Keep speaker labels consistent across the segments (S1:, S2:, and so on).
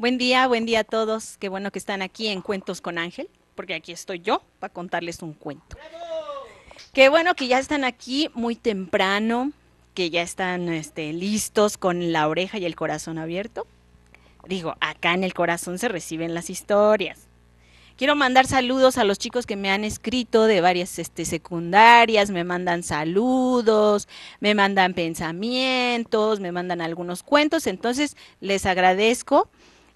S1: Buen día, buen día a todos. Qué bueno que están aquí en Cuentos con Ángel, porque aquí estoy yo para contarles un cuento. Qué bueno que ya están aquí muy temprano, que ya están este, listos con la oreja y el corazón abierto. Digo, acá en el corazón se reciben las historias. Quiero mandar saludos a los chicos que me han escrito de varias este, secundarias, me mandan saludos, me mandan pensamientos, me mandan algunos cuentos, entonces les agradezco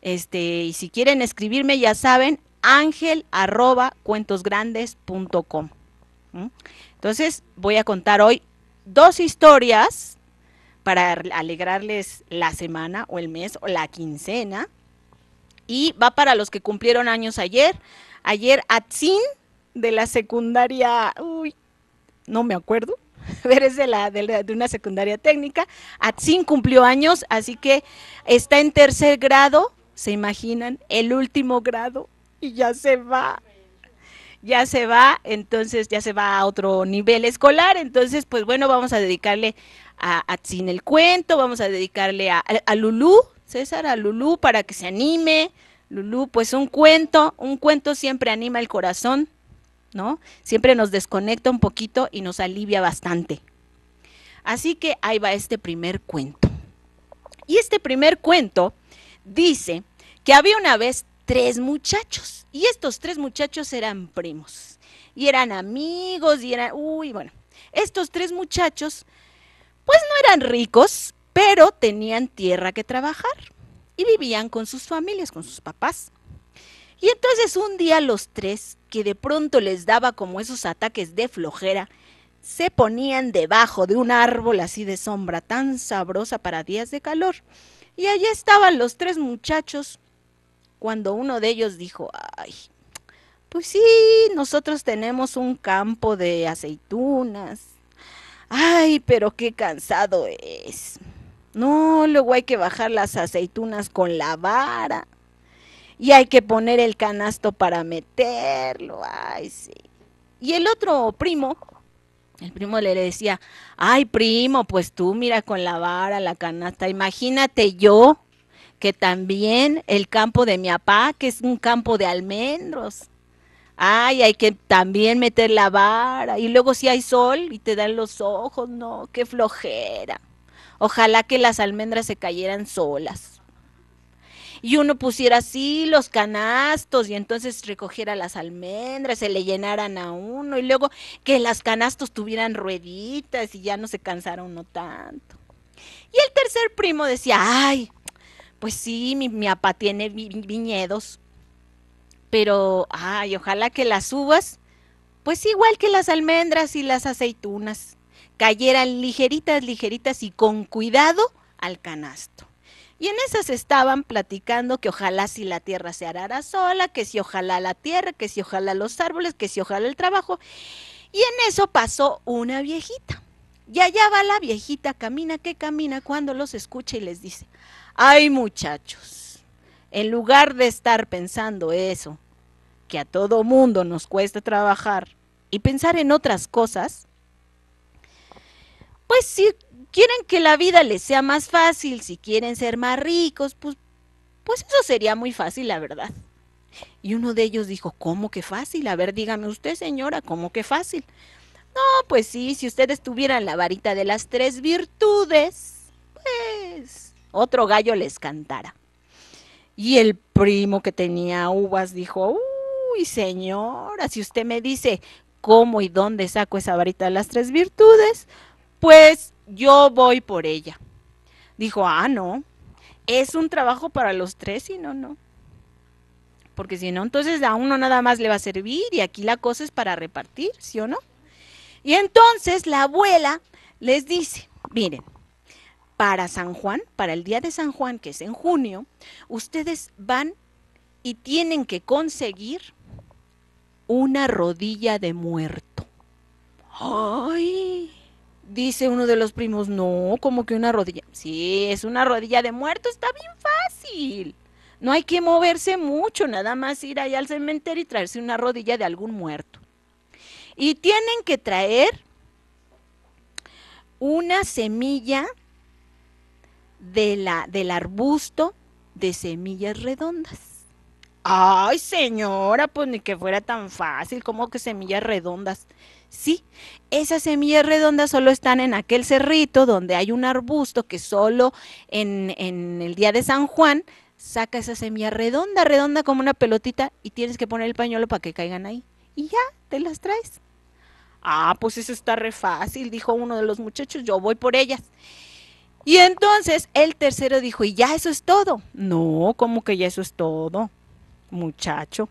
S1: este, y si quieren escribirme, ya saben, ángel arroba cuentosgrandes.com. Entonces, voy a contar hoy dos historias para alegrarles la semana o el mes o la quincena. Y va para los que cumplieron años ayer. Ayer Atsin de la secundaria, uy, no me acuerdo, Ver es de, la, de, una secundaria técnica. Atsin cumplió años, así que está en tercer grado ¿Se imaginan? El último grado y ya se va. Ya se va, entonces ya se va a otro nivel escolar. Entonces, pues bueno, vamos a dedicarle a sin el cuento, vamos a dedicarle a, a, Lulú, César, a Lulú para que se anime. Lulú, pues un cuento, un cuento siempre anima el corazón, ¿no? Siempre nos desconecta un poquito y nos alivia bastante. Así que ahí va este primer cuento. Y este primer cuento dice que había una vez tres muchachos y estos tres muchachos eran primos y eran amigos y eran, uy, bueno, estos tres muchachos pues no eran ricos, pero tenían tierra que trabajar y vivían con sus familias, con sus papás. Y entonces un día los tres, que de pronto les daba como esos ataques de flojera, se ponían debajo de un árbol así de sombra tan sabrosa para días de calor y allí estaban los tres muchachos cuando uno de ellos dijo, ay, pues sí, nosotros tenemos un campo de aceitunas. Ay, pero qué cansado es. No, luego hay que bajar las aceitunas con la vara. Y hay que poner el canasto para meterlo. Ay, sí. Y el otro primo, el primo le decía, ay primo, pues tú mira con la vara, la canasta, imagínate yo que también el campo de mi papá, que es un campo de almendros. Ay, hay que también meter la vara. Y luego si hay sol y te dan los ojos, no, qué flojera. Ojalá que las almendras se cayeran solas y uno pusiera así los canastos y entonces recogiera las almendras, se le llenaran a uno y luego que las canastos tuvieran rueditas y ya no se cansara uno tanto. Y el tercer primo decía, ay, pues sí, mi, mi papá tiene viñedos, pero, ay, ojalá que las uvas, pues igual que las almendras y las aceitunas, cayeran ligeritas, ligeritas y con cuidado al canasto. Y en esas estaban platicando que ojalá si la tierra se arara sola, que si ojalá la tierra, que si ojalá los árboles, que si ojalá el trabajo. Y en eso pasó una viejita. Y allá va la viejita, camina que camina, cuando los escucha y les dice, ay muchachos, en lugar de estar pensando eso, que a todo mundo nos cuesta trabajar, y pensar en otras cosas, pues sí, quieren que la vida les sea más fácil, si quieren ser más ricos, pues, pues eso sería muy fácil, la verdad. Y uno de ellos dijo, ¿cómo que fácil? A ver, dígame usted, señora, ¿cómo que fácil? No, pues sí, si ustedes tuvieran la varita de las tres virtudes, pues otro gallo les cantara. Y el primo que tenía uvas dijo, uy, señora, si usted me dice cómo y dónde saco esa varita de las tres virtudes, pues yo voy por ella. Dijo, ah, no, es un trabajo para los tres, y no, no. Porque si no, entonces a uno nada más le va a servir y aquí la cosa es para repartir, ¿sí o no? Y entonces la abuela les dice, miren, para San Juan, para el día de San Juan, que es en junio, ustedes van y tienen que conseguir una rodilla de muerto. ¡Ay! Dice uno de los primos, no, como que una rodilla. Sí, es una rodilla de muerto, está bien fácil. No hay que moverse mucho, nada más ir allá al cementerio y traerse una rodilla de algún muerto. Y tienen que traer una semilla de la, del arbusto de semillas redondas. Ay, señora, pues ni que fuera tan fácil, como que semillas redondas. Sí, esas semillas redondas solo están en aquel cerrito donde hay un arbusto que solo en, el día de San Juan saca esa semilla redonda, redonda como una pelotita y tienes que poner el pañuelo para que caigan ahí. Y ya, te las traes. Ah, pues eso está re fácil, dijo uno de los muchachos, yo voy por ellas. Y entonces el tercero dijo, ¿y ya eso es todo? No, como que ya eso es todo, muchacho?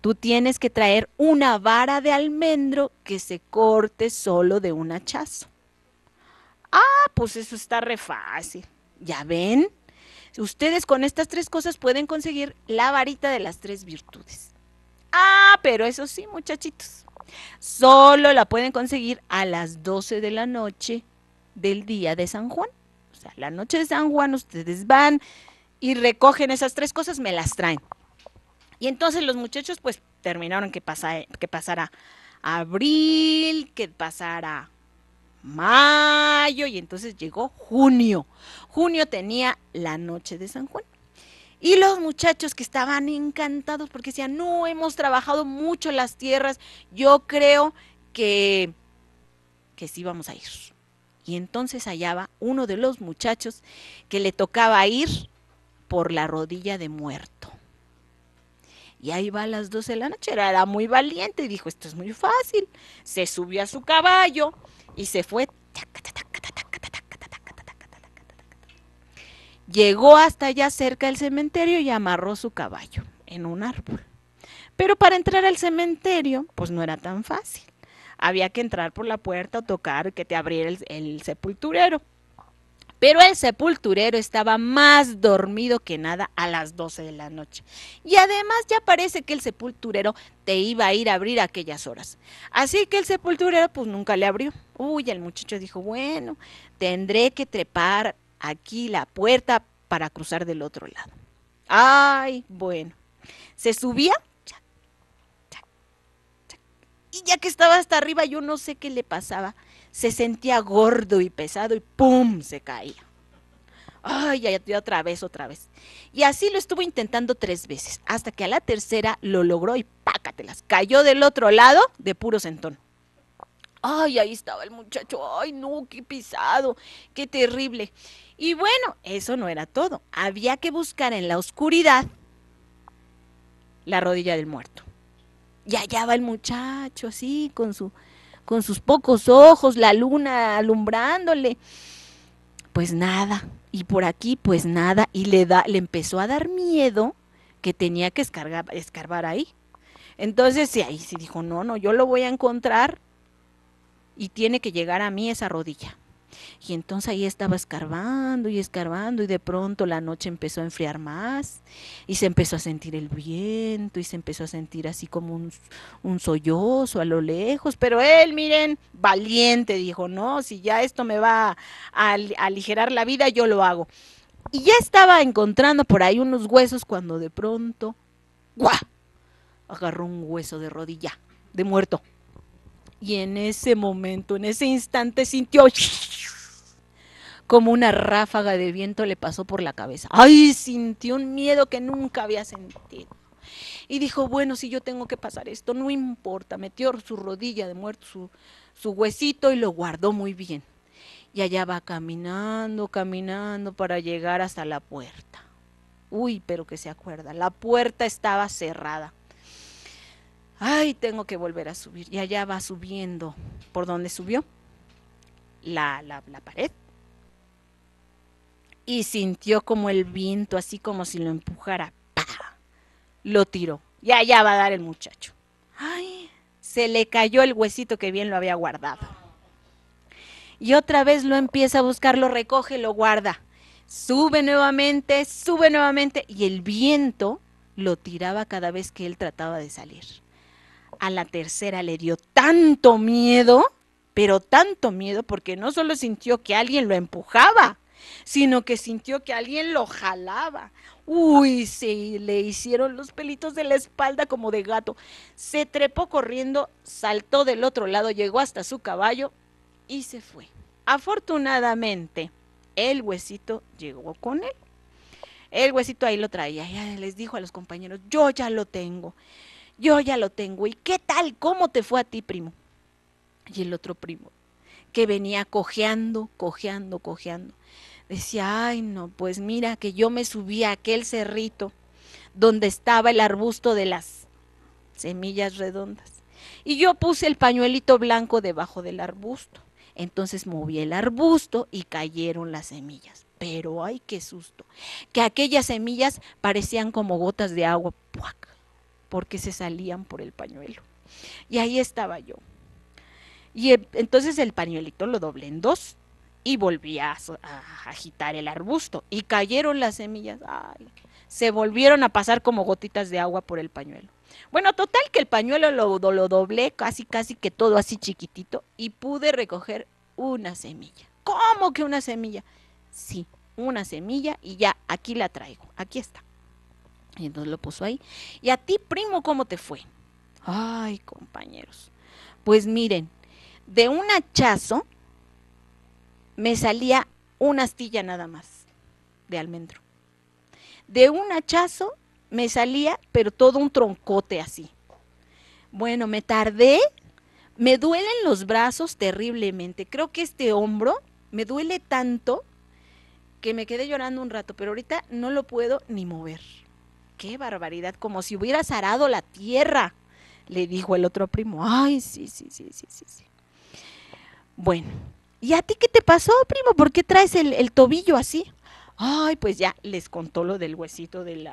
S1: Tú tienes que traer una vara de almendro que se corte solo de un hachazo. Ah, pues eso está re fácil. ¿Ya ven? Ustedes con estas tres cosas pueden conseguir la varita de las tres virtudes. Ah, pero eso sí, muchachitos. Solo la pueden conseguir a las 12 de la noche del día de San Juan. O sea, la noche de San Juan ustedes van y recogen esas tres cosas, me las traen. Y entonces los muchachos pues terminaron que, pasara abril, que pasara mayo y entonces llegó junio. Junio tenía la noche de San Juan. Y los muchachos que estaban encantados porque decían, no, hemos trabajado mucho las tierras, yo creo que, que sí vamos a ir. Y entonces hallaba uno de los muchachos que le tocaba ir por la rodilla de muerto. Y ahí va a las 12 de la noche. Era muy valiente y dijo, esto es muy fácil. Se subió a su caballo y se fue. Llegó hasta allá cerca del cementerio y amarró su caballo en un árbol. Pero para entrar al cementerio, pues no era tan fácil. Había que entrar por la puerta o tocar que te abriera el, el sepulturero pero el sepulturero estaba más dormido que nada a las 12 de la noche. Y además ya parece que el sepulturero te iba a ir a abrir a aquellas horas. Así que el sepulturero pues nunca le abrió. Uy, el muchacho dijo, bueno, tendré que trepar aquí la puerta para cruzar del otro lado. Ay, bueno. Se subía y ya que estaba hasta arriba yo no sé qué le pasaba se sentía gordo y pesado y ¡pum! se caía. Ay, ya, ya, otra vez, otra vez. Y así lo estuvo intentando tres veces, hasta que a la tercera lo logró y pácatelas. Cayó del otro lado de puro sentón. Ay, ahí estaba el muchacho. Ay, no, qué pisado, qué terrible. Y bueno, eso no era todo. Había que buscar en la oscuridad la rodilla del muerto. Y allá va el muchacho, así, con su con sus pocos ojos, la luna alumbrándole. Pues nada, y por aquí pues nada, y le, da, le empezó a dar miedo que tenía que escarbar ahí. Entonces ahí sí dijo, no, no, yo lo voy a encontrar y tiene que llegar a mí esa rodilla. Y entonces ahí estaba escarbando y escarbando y de pronto la noche empezó a enfriar más y se empezó a sentir el viento y se empezó a sentir así como un, sollozo a lo lejos. Pero él, miren, valiente, dijo, no, si ya esto me va a, aligerar la vida, yo lo hago. Y ya estaba encontrando por ahí unos huesos cuando de pronto, ¡guah! agarró un hueso de rodilla, de muerto. Y en ese momento, en ese instante, sintió como una ráfaga de viento le pasó por la cabeza. ¡Ay! Sintió un miedo que nunca había sentido. Y dijo, bueno, si yo tengo que pasar esto, no importa. Metió su rodilla de muerto, su, huesito y lo guardó muy bien. Y allá va caminando, caminando para llegar hasta la puerta. Uy, pero que se acuerda, la puerta estaba cerrada. Ay, tengo que volver a subir. Y allá va subiendo. ¿Por dónde subió? La, la, la pared, y sintió como el viento, así como si lo empujara. ¡Pah! Lo tiró. Ya, ya va a dar el muchacho. ¡Ay! Se le cayó el huesito que bien lo había guardado. Y otra vez lo empieza a buscar, lo recoge, lo guarda. Sube nuevamente, sube nuevamente. Y el viento lo tiraba cada vez que él trataba de salir. A la tercera le dio tanto miedo, pero tanto miedo, porque no solo sintió que alguien lo empujaba, sino que sintió que alguien lo jalaba. Uy, se le hicieron los pelitos de la espalda como de gato. Se trepó corriendo, saltó del otro lado, llegó hasta su caballo y se fue. Afortunadamente, el huesito llegó con él. El huesito ahí lo traía. y les dijo a los compañeros, yo ya lo tengo. Yo ya lo tengo. ¿Y qué tal? ¿Cómo te fue a ti, primo? Y el otro primo, que venía cojeando, cojeando, cojeando. Decía, ay no, pues mira que yo me subí a aquel cerrito donde estaba el arbusto de las semillas redondas. Y yo puse el pañuelito blanco debajo del arbusto. Entonces moví el arbusto y cayeron las semillas. Pero ay, qué susto. Que aquellas semillas parecían como gotas de agua, porque se salían por el pañuelo. Y ahí estaba yo. Y entonces el pañuelito lo doblé en dos y volví a, agitar el arbusto y cayeron las semillas. Ay, se volvieron a pasar como gotitas de agua por el pañuelo. Bueno, total que el pañuelo lo, lo doblé casi, casi que todo así chiquitito y pude recoger una semilla. ¿Cómo que una semilla? Sí, una semilla y ya aquí la traigo. Aquí está. Y entonces lo puso ahí. ¿Y a ti, primo, cómo te fue? Ay, compañeros. Pues miren, de un hachazo me salía una astilla nada más de almendro. De un hachazo me salía, pero todo un troncote así. Bueno, me tardé, me duelen los brazos terriblemente. Creo que este hombro me duele tanto que me quedé llorando un rato, pero ahorita no lo puedo ni mover. Qué barbaridad, como si hubiera zarado la tierra, le dijo el otro primo. Ay, sí, sí, sí, sí, sí. sí. Bueno, ¿y a ti qué te pasó, primo? ¿Por qué traes el, tobillo así? Ay, pues ya les contó lo del huesito del,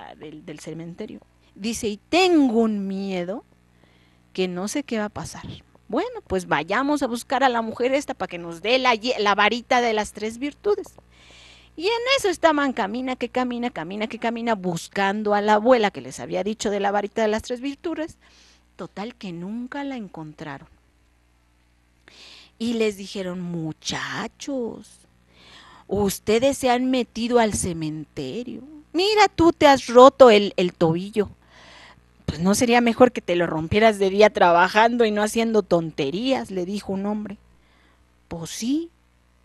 S1: cementerio. Dice, y tengo un miedo que no sé qué va a pasar. Bueno, pues vayamos a buscar a la mujer esta para que nos dé la, la varita de las tres virtudes. Y en eso estaban camina, que camina, camina, que camina, buscando a la abuela que les había dicho de la varita de las tres virtudes. Total que nunca la encontraron. Y les dijeron, muchachos, ustedes se han metido al cementerio. Mira, tú te has roto el, tobillo. Pues no sería mejor que te lo rompieras de día trabajando y no haciendo tonterías, le dijo un hombre. Pues sí.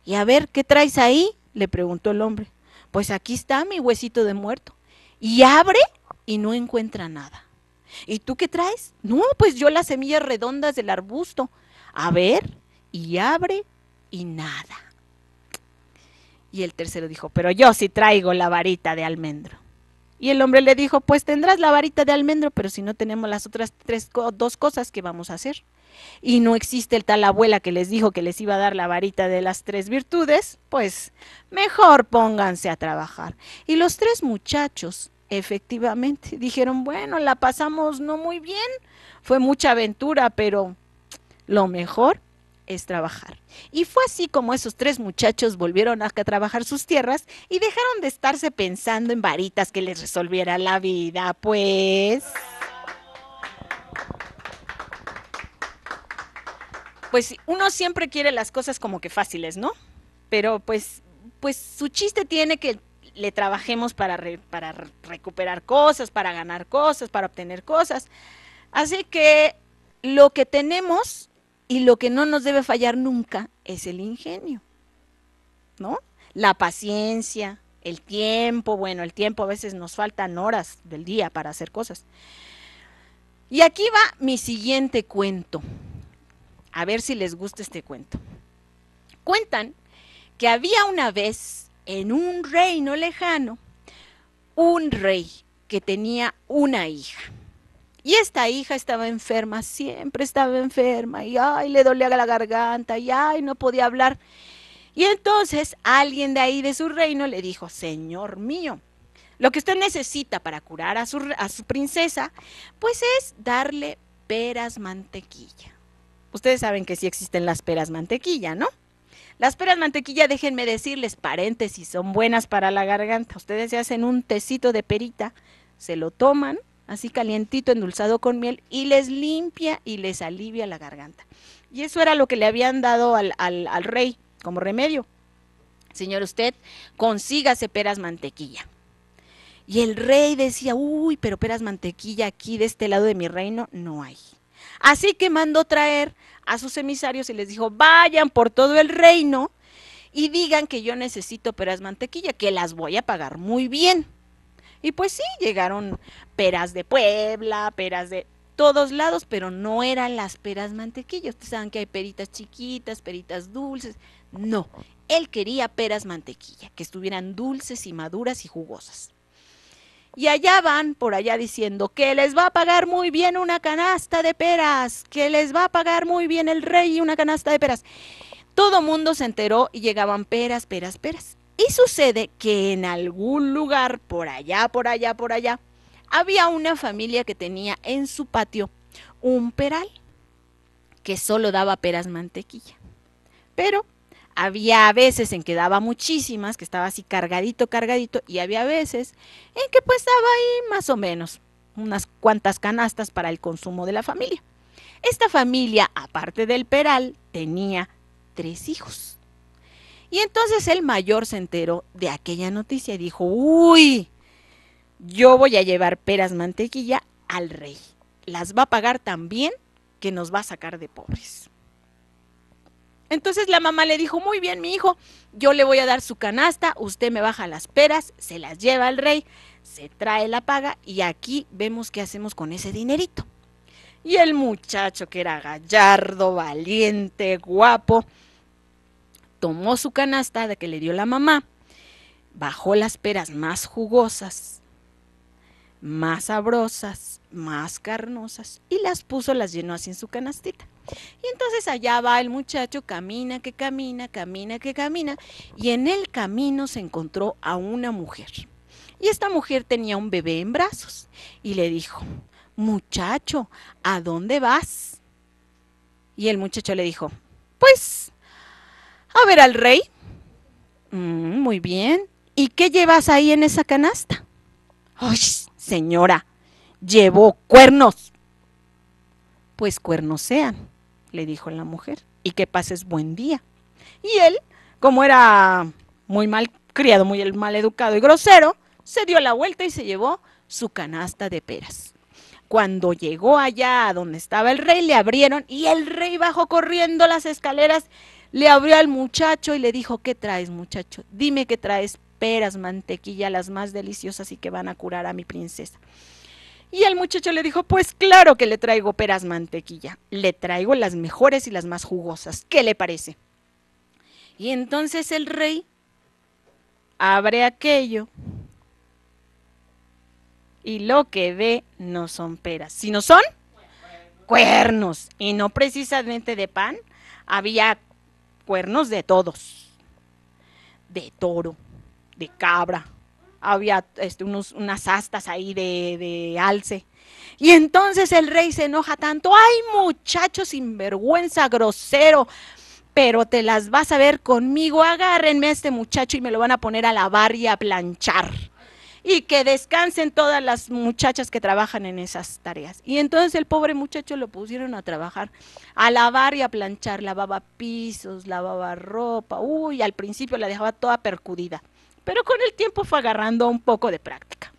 S1: Y a ver, ¿qué traes ahí? le preguntó el hombre. Pues aquí está mi huesito de muerto. Y abre y no encuentra nada. ¿Y tú qué traes? No, pues yo las semillas redondas del arbusto. A ver, y abre y nada. Y el tercero dijo, pero yo sí traigo la varita de almendro. Y el hombre le dijo, pues tendrás la varita de almendro, pero si no tenemos las otras tres, dos cosas que vamos a hacer. Y no existe el tal abuela que les dijo que les iba a dar la varita de las tres virtudes, pues mejor pónganse a trabajar. Y los tres muchachos efectivamente dijeron, bueno, la pasamos no muy bien, fue mucha aventura, pero lo mejor es trabajar. Y fue así como esos tres muchachos volvieron a trabajar sus tierras y dejaron de estarse pensando en varitas que les resolviera la vida, pues... Pues uno siempre quiere las cosas como que fáciles, ¿no? Pero pues, pues su chiste tiene que le trabajemos para, para recuperar cosas, para ganar cosas, para obtener cosas. Así que lo que tenemos y lo que no nos debe fallar nunca es el ingenio, ¿no? La paciencia, el tiempo, bueno, el tiempo a veces nos faltan horas del día para hacer cosas. Y aquí va mi siguiente cuento. A ver si les gusta este cuento. Cuentan que había una vez en un reino lejano un rey que tenía una hija. Y esta hija estaba enferma, siempre estaba enferma, y ay, le dolía la garganta, y ay, no podía hablar. Y entonces alguien de ahí de su reino le dijo, Señor mío, lo que usted necesita para curar a su, a su princesa, pues es darle peras mantequilla. Ustedes saben que sí existen las peras mantequilla, ¿no? Las peras mantequilla, déjenme decirles, paréntesis, son buenas para la garganta. Ustedes se hacen un tecito de perita, se lo toman así calientito, endulzado con miel, y les limpia y les alivia la garganta. Y eso era lo que le habían dado al, rey como remedio. Señor, usted consígase peras mantequilla. Y el rey decía, uy, pero peras mantequilla aquí de este lado de mi reino no hay. Así que mandó traer a sus emisarios y les dijo, vayan por todo el reino y digan que yo necesito peras mantequilla, que las voy a pagar muy bien. Y pues sí, llegaron peras de Puebla, peras de todos lados, pero no eran las peras mantequilla. Ustedes saben que hay peritas chiquitas, peritas dulces. No, él quería peras mantequilla, que estuvieran dulces y maduras y jugosas. Y allá van por allá diciendo que les va a pagar muy bien una canasta de peras, que les va a pagar muy bien el rey una canasta de peras. Todo mundo se enteró y llegaban peras, peras, peras. Y sucede que en algún lugar, por allá, por allá, por allá, había una familia que tenía en su patio un peral que solo daba peras mantequilla. Pero había veces en que daba muchísimas, que estaba así cargadito, cargadito, y había veces en que pues daba ahí más o menos unas cuantas canastas para el consumo de la familia. Esta familia, aparte del peral, tenía tres hijos. Y entonces el mayor se enteró de aquella noticia y dijo, uy, yo voy a llevar peras mantequilla al rey. Las va a pagar tan bien que nos va a sacar de pobres. Entonces la mamá le dijo, muy bien, mi hijo, yo le voy a dar su canasta, usted me baja las peras, se las lleva al rey, se trae la paga y aquí vemos qué hacemos con ese dinerito. Y el muchacho que era gallardo, valiente, guapo, tomó su canasta de que le dio la mamá, bajó las peras más jugosas, más sabrosas, más carnosas y las puso, las llenó así en su canastita. Y entonces allá va el muchacho, camina, que camina, camina, que camina, y en el camino se encontró a una mujer. Y esta mujer tenía un bebé en brazos y le dijo, muchacho, ¿a dónde vas? Y el muchacho le dijo, pues a ver al rey. Mm, muy bien. ¿Y qué llevas ahí en esa canasta? ¡Ay, señora! Llevó cuernos. Pues cuernos sean, le dijo la mujer, y que pases buen día. Y él, como era muy mal criado, muy mal educado y grosero, se dio la vuelta y se llevó su canasta de peras. Cuando llegó allá donde estaba el rey, le abrieron y el rey bajó corriendo las escaleras le abrió al muchacho y le dijo, ¿qué traes muchacho? Dime que traes peras, mantequilla, las más deliciosas y que van a curar a mi princesa. Y el muchacho le dijo, pues claro que le traigo peras, mantequilla, le traigo las mejores y las más jugosas, ¿qué le parece? Y entonces el rey abre aquello y lo que ve no son peras, sino son cuernos. Y no precisamente de pan, había cuernos de todos, de toro, de cabra, había este, unas astas ahí de, alce. Y entonces el rey se enoja tanto, ay muchacho vergüenza, grosero, pero te las vas a ver conmigo, agárrenme a este muchacho y me lo van a poner a lavar y a planchar y que descansen todas las muchachas que trabajan en esas tareas. Y entonces el pobre muchacho lo pusieron a trabajar, a lavar y a planchar, lavaba pisos, lavaba ropa, uy, al principio la dejaba toda percudida, pero con el tiempo fue agarrando un poco de práctica.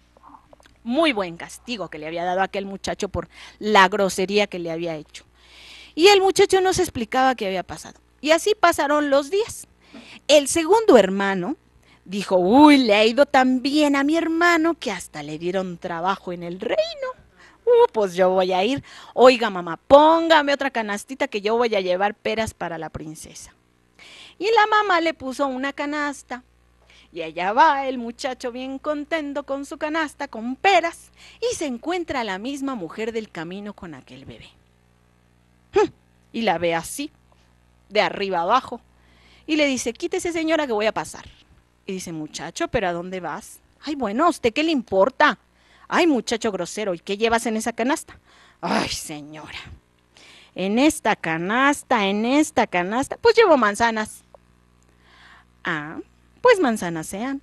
S1: Muy buen castigo que le había dado aquel muchacho por la grosería que le había hecho. Y el muchacho no se explicaba qué había pasado. Y así pasaron los días. El segundo hermano dijo, uy, le ha ido tan bien a mi hermano que hasta le dieron trabajo en el reino. Uh, pues yo voy a ir. Oiga, mamá, póngame otra canastita que yo voy a llevar peras para la princesa. Y la mamá le puso una canasta. Y allá va el muchacho bien contento con su canasta, con peras, y se encuentra la misma mujer del camino con aquel bebé. Hm, y la ve así, de arriba abajo, y le dice, quítese señora que voy a pasar. Y dice, muchacho, ¿pero a dónde vas? Ay, bueno, ¿a usted qué le importa? Ay, muchacho grosero, ¿y qué llevas en esa canasta? Ay, señora, en esta canasta, en esta canasta, pues llevo manzanas. Ah, pues manzanas sean.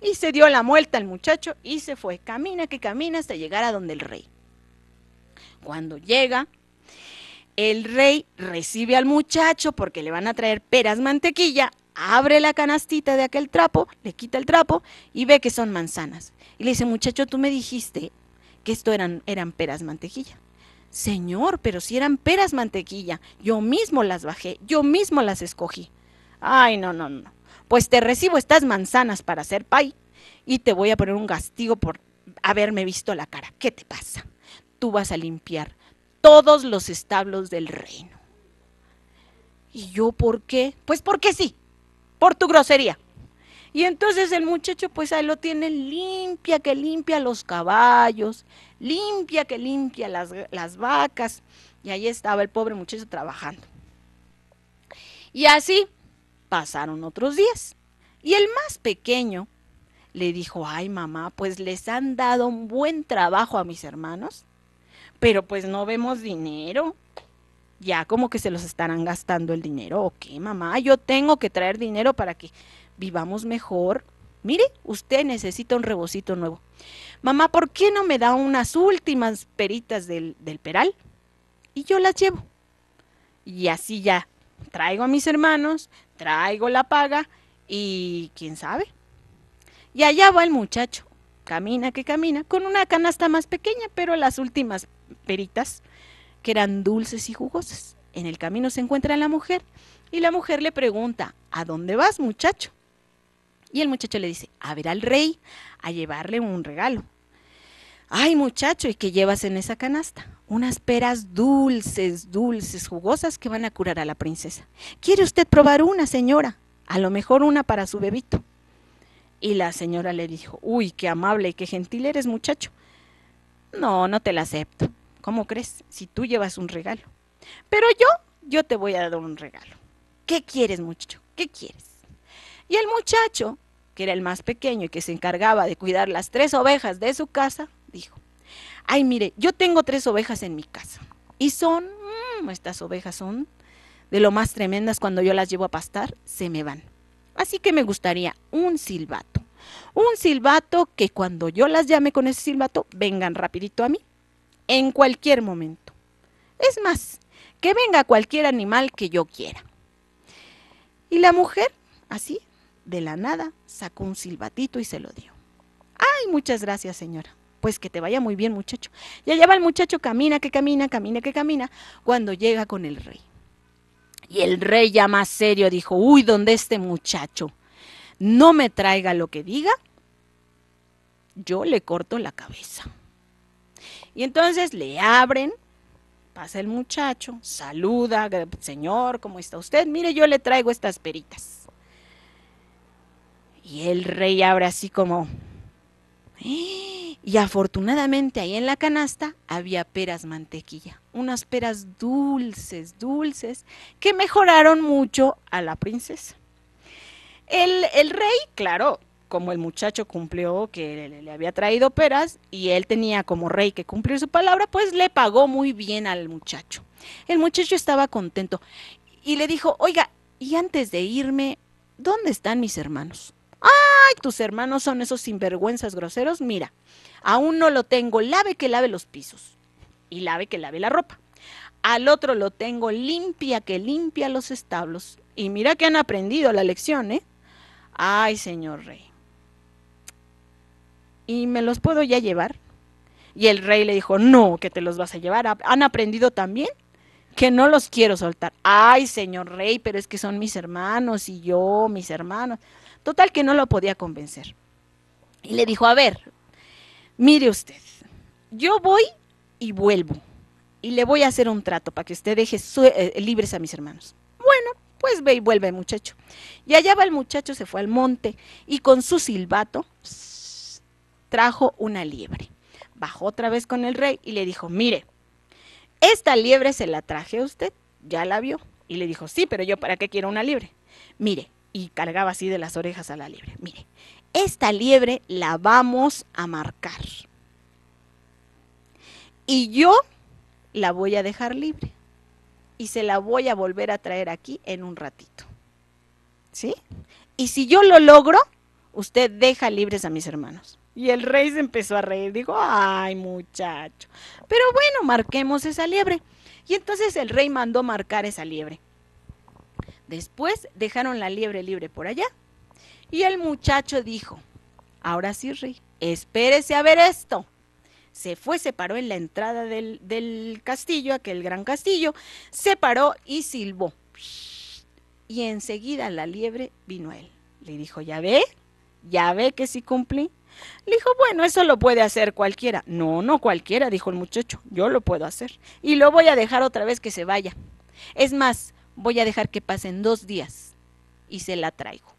S1: Y se dio la vuelta al muchacho y se fue, camina que camina hasta llegar a donde el rey. Cuando llega, el rey recibe al muchacho porque le van a traer peras mantequilla abre la canastita de aquel trapo, le quita el trapo y ve que son manzanas. Y le dice, muchacho, tú me dijiste que esto eran, eran peras mantequilla. Señor, pero si eran peras mantequilla, yo mismo las bajé, yo mismo las escogí. Ay, no, no, no. Pues te recibo estas manzanas para hacer pay y te voy a poner un castigo por haberme visto la cara. ¿Qué te pasa? Tú vas a limpiar todos los establos del reino. ¿Y yo por qué? Pues porque sí, por tu grosería. Y entonces el muchacho pues ahí lo tiene limpia, que limpia los caballos, limpia, que limpia las, las vacas. Y ahí estaba el pobre muchacho trabajando. Y así pasaron otros días. Y el más pequeño le dijo, ay mamá, pues les han dado un buen trabajo a mis hermanos, pero pues no vemos dinero ya como que se los estarán gastando el dinero. Ok, mamá, yo tengo que traer dinero para que vivamos mejor. Mire, usted necesita un rebocito nuevo. Mamá, ¿por qué no me da unas últimas peritas del, del peral? Y yo las llevo. Y así ya traigo a mis hermanos, traigo la paga y quién sabe. Y allá va el muchacho, camina que camina, con una canasta más pequeña, pero las últimas peritas que eran dulces y jugosas. En el camino se encuentra la mujer y la mujer le pregunta, ¿a dónde vas muchacho? Y el muchacho le dice, a ver al rey, a llevarle un regalo. Ay muchacho, ¿y qué llevas en esa canasta? Unas peras dulces, dulces, jugosas que van a curar a la princesa. ¿Quiere usted probar una, señora? A lo mejor una para su bebito. Y la señora le dijo, uy, qué amable y qué gentil eres muchacho. No, no te la acepto. ¿Cómo crees si tú llevas un regalo? Pero yo, yo te voy a dar un regalo. ¿Qué quieres, muchacho? ¿Qué quieres? Y el muchacho, que era el más pequeño y que se encargaba de cuidar las tres ovejas de su casa, dijo, ay, mire, yo tengo tres ovejas en mi casa. Y son, mm, estas ovejas son de lo más tremendas cuando yo las llevo a pastar, se me van. Así que me gustaría un silbato. Un silbato que cuando yo las llame con ese silbato vengan rapidito a mí en cualquier momento. Es más, que venga cualquier animal que yo quiera. Y la mujer, así, de la nada, sacó un silbatito y se lo dio. Ay, muchas gracias, señora. Pues que te vaya muy bien, muchacho. Y allá va el muchacho, camina, que camina, camina, que camina, cuando llega con el rey. Y el rey ya más serio dijo, uy, ¿dónde este muchacho? No me traiga lo que diga, yo le corto la cabeza. Y entonces le abren, pasa el muchacho, saluda, señor, ¿cómo está usted? Mire, yo le traigo estas peritas. Y el rey abre así como... ¡Eh!". Y afortunadamente ahí en la canasta había peras mantequilla, unas peras dulces, dulces, que mejoraron mucho a la princesa. El, el rey, claro, como el muchacho cumplió que le, había traído peras y él tenía como rey que cumplir su palabra, pues le pagó muy bien al muchacho. El muchacho estaba contento y le dijo, oiga, y antes de irme, ¿dónde están mis hermanos? ¡Ay, tus hermanos son esos sinvergüenzas groseros! Mira, aún no lo tengo, lave que lave los pisos y lave que lave la ropa. Al otro lo tengo limpia que limpia los establos. Y mira que han aprendido la lección, ¿eh? Ay, señor rey y me los puedo ya llevar. Y el rey le dijo, no, que te los vas a llevar. ¿Han aprendido también? Que no los quiero soltar. Ay, señor rey, pero es que son mis hermanos y yo, mis hermanos. Total que no lo podía convencer. Y le dijo, a ver, mire usted, yo voy y vuelvo. Y le voy a hacer un trato para que usted deje eh, libres a mis hermanos. Bueno, pues ve y vuelve, muchacho. Y allá va el muchacho, se fue al monte y con su silbato trajo una liebre. Bajó otra vez con el rey y le dijo, mire, esta liebre se la traje a usted, ya la vio. Y le dijo, sí, pero yo para qué quiero una liebre. Mire, y cargaba así de las orejas a la liebre. Mire, esta liebre la vamos a marcar. Y yo la voy a dejar libre. Y se la voy a volver a traer aquí en un ratito. ¿Sí? Y si yo lo logro, usted deja libres a mis hermanos. Y el rey se empezó a reír. Dijo, ay muchacho. Pero bueno, marquemos esa liebre. Y entonces el rey mandó marcar esa liebre. Después dejaron la liebre libre por allá. Y el muchacho dijo, ahora sí, rey, espérese a ver esto. Se fue, se paró en la entrada del, del castillo, aquel gran castillo, se paró y silbó. Y enseguida la liebre vino él. Le dijo, ya ve, ya ve que sí cumplí. Le dijo, bueno, eso lo puede hacer cualquiera. No, no cualquiera, dijo el muchacho, yo lo puedo hacer. Y lo voy a dejar otra vez que se vaya. Es más, voy a dejar que pasen dos días y se la traigo.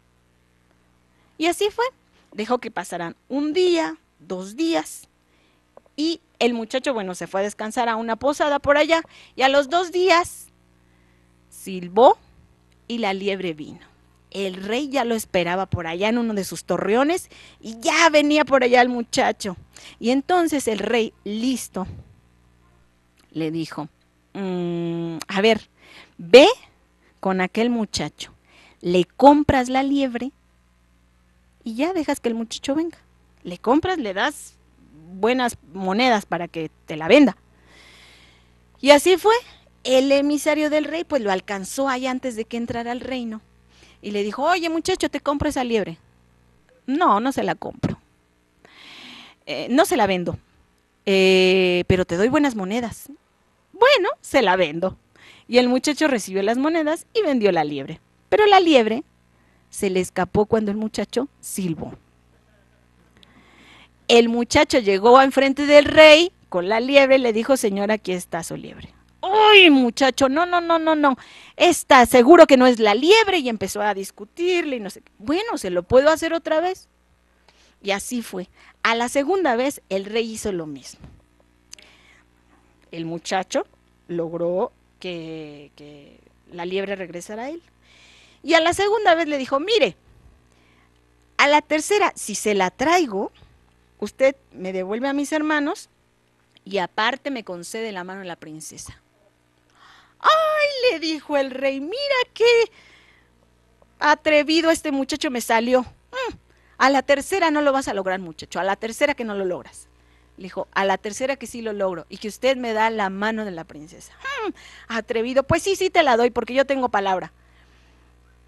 S1: Y así fue. Dejó que pasaran un día, dos días. Y el muchacho, bueno, se fue a descansar a una posada por allá. Y a los dos días silbó y la liebre vino. El rey ya lo esperaba por allá en uno de sus torreones y ya venía por allá el muchacho. Y entonces el rey, listo, le dijo, mm, a ver, ve con aquel muchacho, le compras la liebre y ya dejas que el muchacho venga. Le compras, le das buenas monedas para que te la venda. Y así fue. El emisario del rey pues lo alcanzó ahí antes de que entrara al reino y le dijo, oye muchacho, te compro esa liebre. No, no se la compro. Eh, no se la vendo, eh, pero te doy buenas monedas. Bueno, se la vendo. Y el muchacho recibió las monedas y vendió la liebre. Pero la liebre se le escapó cuando el muchacho silbó. El muchacho llegó enfrente del rey con la liebre, y le dijo, señora, aquí está su liebre uy muchacho, no, no, no, no, no, esta seguro que no es la liebre y empezó a discutirle y no sé, bueno, se lo puedo hacer otra vez. Y así fue. A la segunda vez el rey hizo lo mismo. El muchacho logró que, que la liebre regresara a él. Y a la segunda vez le dijo, mire, a la tercera, si se la traigo, usted me devuelve a mis hermanos y aparte me concede la mano a la princesa dijo el rey, mira qué atrevido este muchacho me salió. Mm, a la tercera no lo vas a lograr, muchacho, a la tercera que no lo logras. Le dijo, a la tercera que sí lo logro y que usted me da la mano de la princesa. Mm, atrevido, pues sí, sí te la doy porque yo tengo palabra.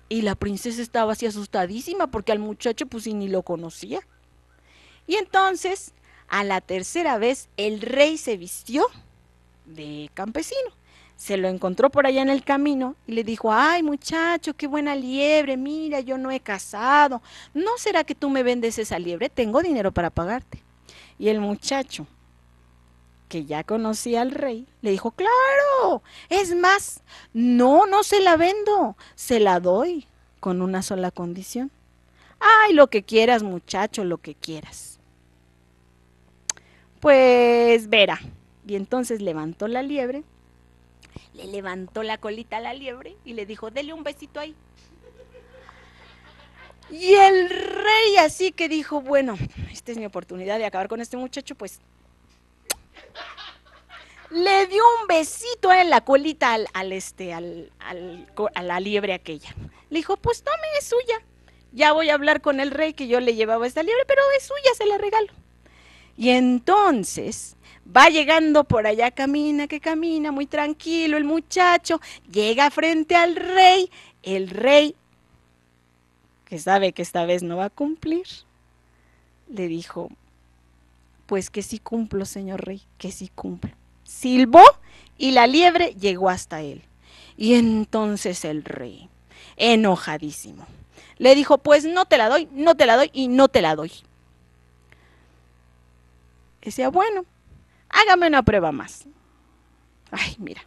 S1: Y la princesa estaba así asustadísima porque al muchacho pues ni lo conocía. Y entonces, a la tercera vez, el rey se vistió de campesino se lo encontró por allá en el camino y le dijo, ay muchacho, qué buena liebre, mira, yo no he casado, ¿no será que tú me vendes esa liebre? Tengo dinero para pagarte. Y el muchacho, que ya conocía al rey, le dijo, claro, es más, no, no se la vendo, se la doy con una sola condición. Ay, lo que quieras muchacho, lo que quieras. Pues verá. Y entonces levantó la liebre le levantó la colita a la liebre y le dijo, dele un besito ahí. Y el rey así que dijo, bueno, esta es mi oportunidad de acabar con este muchacho, pues le dio un besito en la colita al, este, a la liebre aquella. Le dijo, pues tome, es suya. Ya voy a hablar con el rey que yo le llevaba esta liebre, pero es suya, se la regalo. Y entonces Va llegando por allá, camina, que camina, muy tranquilo el muchacho, llega frente al rey, el rey, que sabe que esta vez no va a cumplir, le dijo, pues que sí cumplo, señor rey, que sí cumplo. Silbó y la liebre llegó hasta él. Y entonces el rey, enojadísimo, le dijo, pues no te la doy, no te la doy y no te la doy. Decía, bueno, hágame una prueba más. Ay, mira,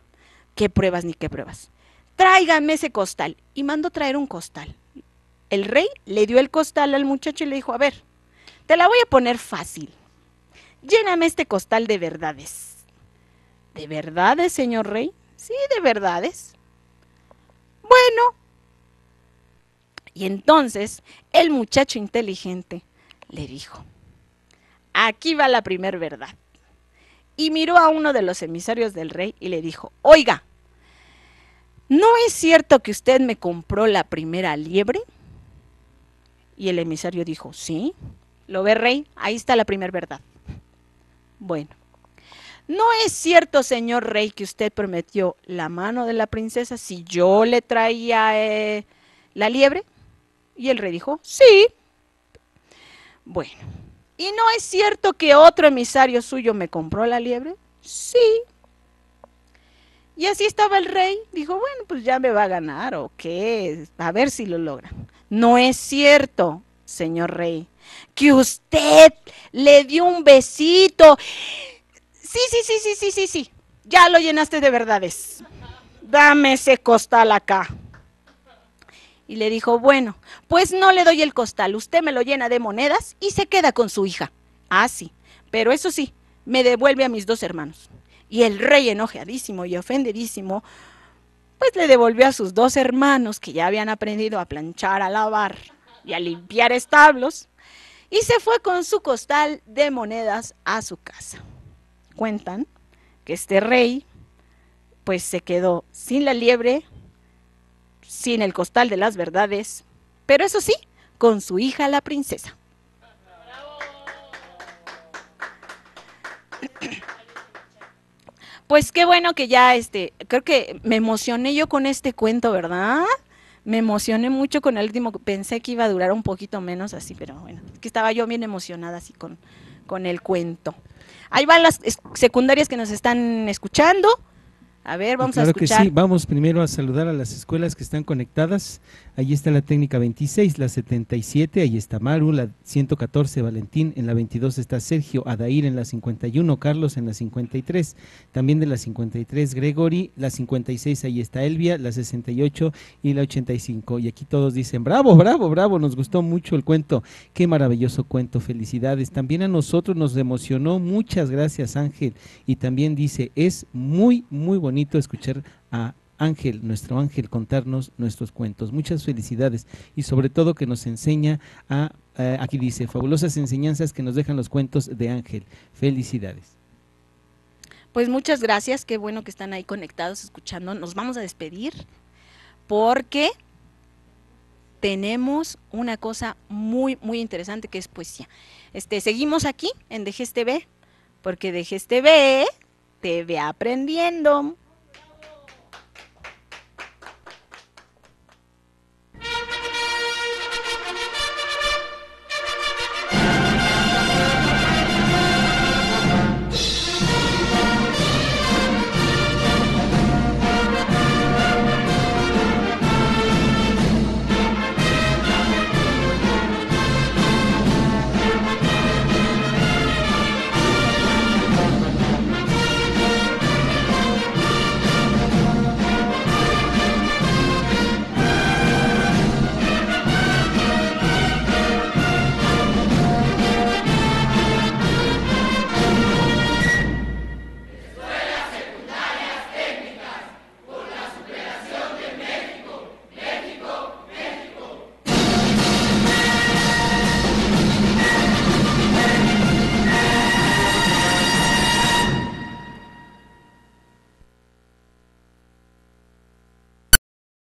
S1: qué pruebas ni qué pruebas. Tráigame ese costal. Y mandó traer un costal. El rey le dio el costal al muchacho y le dijo, a ver, te la voy a poner fácil. Lléname este costal de verdades. ¿De verdades, señor rey? Sí, de verdades. Bueno. Y entonces el muchacho inteligente le dijo, aquí va la primer verdad y miró a uno de los emisarios del rey y le dijo, oiga, ¿no es cierto que usted me compró la primera liebre? Y el emisario dijo, sí, lo ve rey, ahí está la primera verdad. Bueno, ¿no es cierto, señor rey, que usted prometió la mano de la princesa si yo le traía eh, la liebre? Y el rey dijo, sí. Bueno, ¿Y no es cierto que otro emisario suyo me compró la liebre? Sí. Y así estaba el rey. Dijo, bueno, pues ya me va a ganar o qué, a ver si lo logra. No es cierto, señor rey, que usted le dio un besito. Sí, sí, sí, sí, sí, sí, sí. Ya lo llenaste de verdades. Dame ese costal acá. Y le dijo, bueno, pues no le doy el costal, usted me lo llena de monedas y se queda con su hija. Ah, sí, pero eso sí, me devuelve a mis dos hermanos. Y el rey enojadísimo y ofendidísimo, pues le devolvió a sus dos hermanos que ya habían aprendido a planchar, a lavar y a limpiar establos, y se fue con su costal de monedas a su casa. Cuentan que este rey pues se quedó sin la liebre, sin el costal de las verdades, pero eso sí, con su hija la princesa. Pues qué bueno que ya, este, creo que me emocioné yo con este cuento, ¿verdad? Me emocioné mucho con el último, pensé que iba a durar un poquito menos así, pero bueno, que estaba yo bien emocionada así con, con el cuento. Ahí van las secundarias que nos están escuchando. A ver, vamos a escuchar. Claro que sí, vamos primero a saludar a las escuelas que están conectadas. Ahí está la técnica 26, la 77, ahí está Maru, la 114 Valentín, en la 22 está Sergio, Adair en la 51, Carlos en la 53, también de la 53 Gregory, la 56 ahí está Elvia, la 68 y la 85. Y aquí todos dicen, bravo, bravo, bravo, nos gustó mucho el cuento, qué maravilloso cuento, felicidades. También a nosotros nos emocionó, muchas gracias Ángel. Y también dice, es muy, muy bonito bonito escuchar a Ángel, nuestro ángel, contarnos nuestros cuentos. Muchas felicidades y sobre todo que nos enseña a, eh, aquí dice, fabulosas enseñanzas que nos dejan los cuentos de Ángel. Felicidades. Pues muchas gracias, qué bueno que están ahí conectados escuchando. Nos vamos a despedir porque tenemos una cosa muy, muy interesante que es poesía. Este, seguimos aquí en Dejes TV, porque Dejes TV te ve aprendiendo.